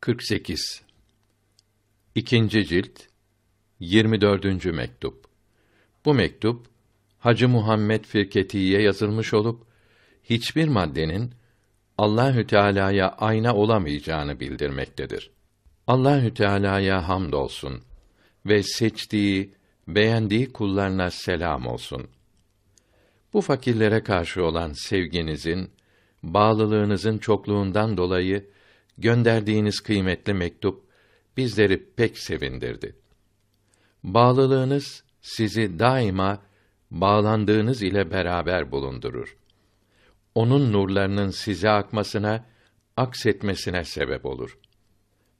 48 İkinci cilt 24. mektup. Bu mektup Hacı Muhammed Firketi'ye yazılmış olup hiçbir maddenin Allahü Teala'ya ayna olamayacağını bildirmektedir. Allahü Teala'ya hamdolsun ve seçtiği, beğendiği kullarına selam olsun. Bu fakirlere karşı olan sevginizin, bağlılığınızın çokluğundan dolayı gönderdiğiniz kıymetli mektup bizleri pek sevindirdi. Bağlılığınız sizi daima bağlandığınız ile beraber bulundurur. Onun nurlarının size akmasına, aksetmesine sebep olur.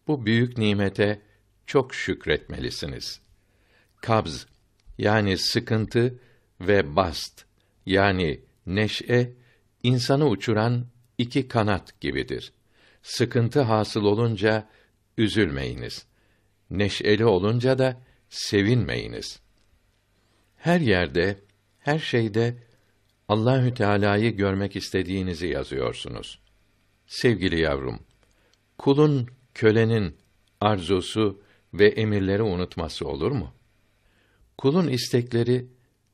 Bu büyük nimete çok şükretmelisiniz. Kabz yani sıkıntı ve bast yani neşe insanı uçuran iki kanat gibidir sıkıntı hasıl olunca üzülmeyiniz. Neşeli olunca da sevinmeyiniz. Her yerde, her şeyde Allahü Teala'yı görmek istediğinizi yazıyorsunuz. Sevgili yavrum, kulun, kölenin arzusu ve emirleri unutması olur mu? Kulun istekleri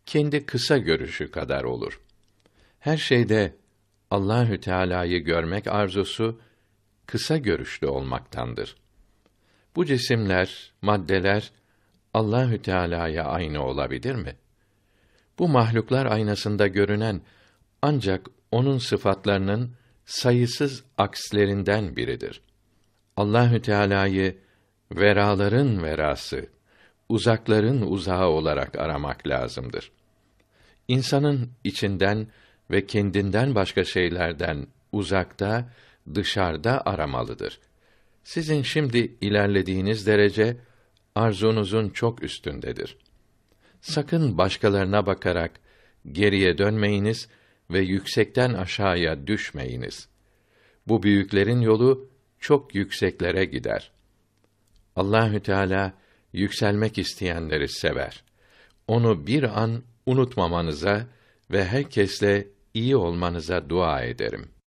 kendi kısa görüşü kadar olur. Her şeyde Allahü Teala'yı görmek arzusu kısa görüşlü olmaktandır. Bu cisimler, maddeler Allahü Teala'ya aynı olabilir mi? Bu mahluklar aynasında görünen ancak onun sıfatlarının sayısız akslerinden biridir. Allahü Teala'yı veraların verası, uzakların uzağı olarak aramak lazımdır. İnsanın içinden ve kendinden başka şeylerden uzakta dışarıda aramalıdır. Sizin şimdi ilerlediğiniz derece arzunuzun çok üstündedir. Sakın başkalarına bakarak geriye dönmeyiniz ve yüksekten aşağıya düşmeyiniz. Bu büyüklerin yolu çok yükseklere gider. Allahü Teala yükselmek isteyenleri sever. Onu bir an unutmamanıza ve herkesle iyi olmanıza dua ederim.